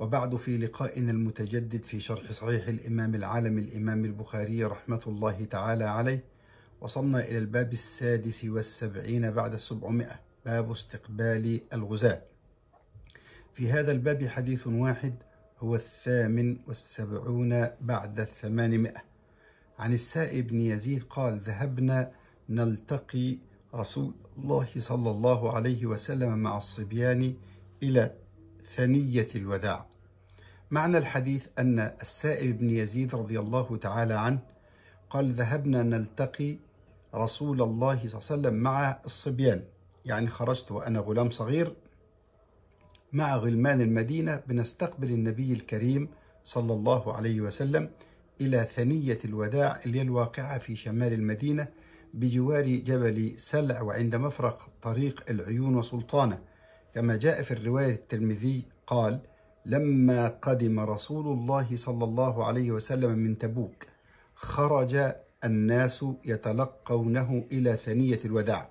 وبعد في لقائنا المتجدد في شرح صحيح الإمام العالم الإمام البخاري رحمة الله تعالى عليه وصلنا إلى الباب السادس والسبعين بعد السبعمائة باب استقبال الغزاة في هذا الباب حديث واحد هو الثامن والسبعون بعد الثمانمائة عن السائب بن يزيد قال ذهبنا نلتقي رسول الله صلى الله عليه وسلم مع الصبيان إلى ثنية الوداع معنى الحديث أن السائب بن يزيد رضي الله تعالى عنه قال ذهبنا نلتقي رسول الله صلى الله عليه وسلم مع الصبيان يعني خرجت وأنا غلام صغير مع غلمان المدينة بنستقبل النبي الكريم صلى الله عليه وسلم إلى ثنية الوداع اللي الواقعة في شمال المدينة بجوار جبل سلع وعند مفرق طريق العيون وسلطانة كما جاء في الرواية الترمذي قال لما قدم رسول الله صلى الله عليه وسلم من تبوك خرج الناس يتلقونه إلى ثنية الوداع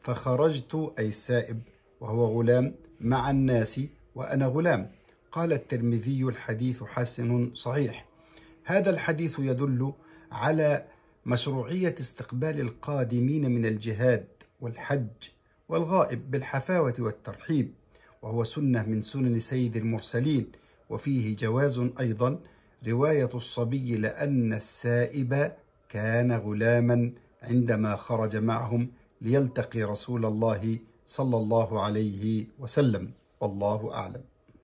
فخرجت أي السائب وهو غلام مع الناس وأنا غلام قال الترمذي الحديث حسن صحيح هذا الحديث يدل على مشروعية استقبال القادمين من الجهاد والحج والغائب بالحفاوة والترحيب وهو سنة من سنن سيد المرسلين وفيه جواز أيضا رواية الصبي لأن السائب كان غلاما عندما خرج معهم ليلتقي رسول الله صلى الله عليه وسلم والله أعلم